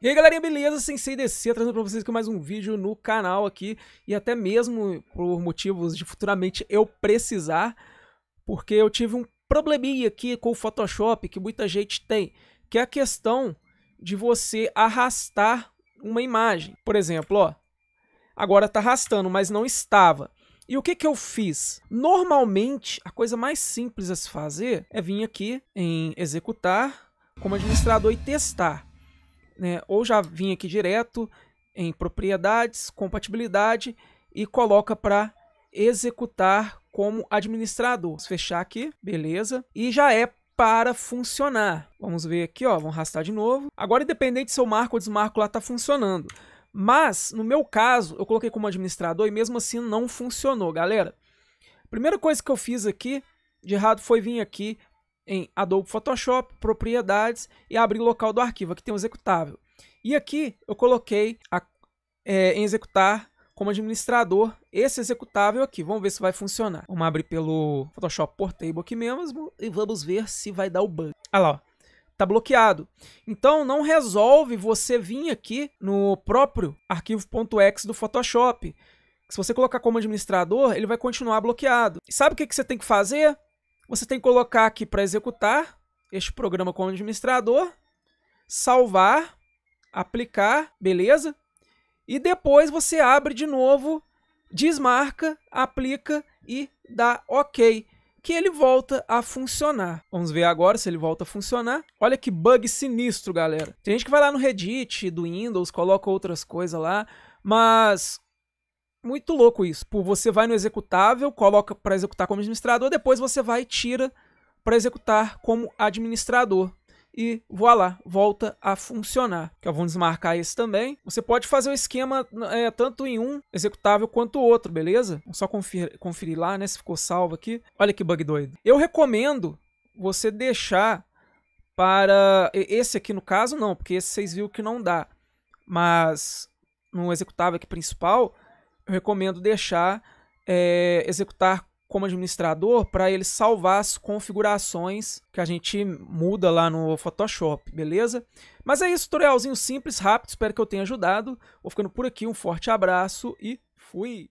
E aí galerinha, beleza? Sensei DC trazendo pra vocês mais um vídeo no canal aqui e até mesmo por motivos de futuramente eu precisar, porque eu tive um probleminha aqui com o Photoshop que muita gente tem, que é a questão de você arrastar uma imagem. Por exemplo, ó, agora tá arrastando, mas não estava. E o que, que eu fiz? Normalmente, a coisa mais simples a se fazer é vir aqui em executar como administrador e testar né, ou já vim aqui direto em propriedades, compatibilidade e coloca para executar como administrador. Vamos fechar aqui, beleza. E já é para funcionar. Vamos ver aqui, ó, vamos arrastar de novo. Agora, independente se eu marco ou desmarco lá, está funcionando. Mas, no meu caso, eu coloquei como administrador e mesmo assim não funcionou, galera. Primeira coisa que eu fiz aqui de errado foi vir aqui, em Adobe Photoshop, propriedades e abrir local do arquivo. Aqui tem um executável. E aqui eu coloquei a, é, em executar como administrador esse executável aqui. Vamos ver se vai funcionar. Vamos abrir pelo Photoshop Portable aqui mesmo e vamos ver se vai dar o bug. olha ah lá, ó. tá bloqueado. Então não resolve você vir aqui no próprio arquivo.exe do Photoshop. Se você colocar como administrador, ele vai continuar bloqueado. E sabe o que, que você tem que fazer? Você tem que colocar aqui para executar este programa como administrador, salvar, aplicar, beleza? E depois você abre de novo, desmarca, aplica e dá OK, que ele volta a funcionar. Vamos ver agora se ele volta a funcionar. Olha que bug sinistro, galera. Tem gente que vai lá no Reddit do Windows, coloca outras coisas lá, mas muito louco isso. Por tipo, você vai no executável, coloca para executar como administrador, depois você vai e tira para executar como administrador. E lá, volta a funcionar. Que vamos desmarcar esse também. Você pode fazer o esquema é, tanto em um executável quanto o outro, beleza? Vamos só conferir, conferir lá, né? Se ficou salvo aqui. Olha que bug doido. Eu recomendo você deixar para. Esse aqui no caso, não, porque esse vocês viram que não dá. Mas no executável aqui principal, eu recomendo deixar é, executar como administrador para ele salvar as configurações que a gente muda lá no Photoshop, beleza? Mas é isso, tutorialzinho simples, rápido, espero que eu tenha ajudado. Vou ficando por aqui, um forte abraço e fui!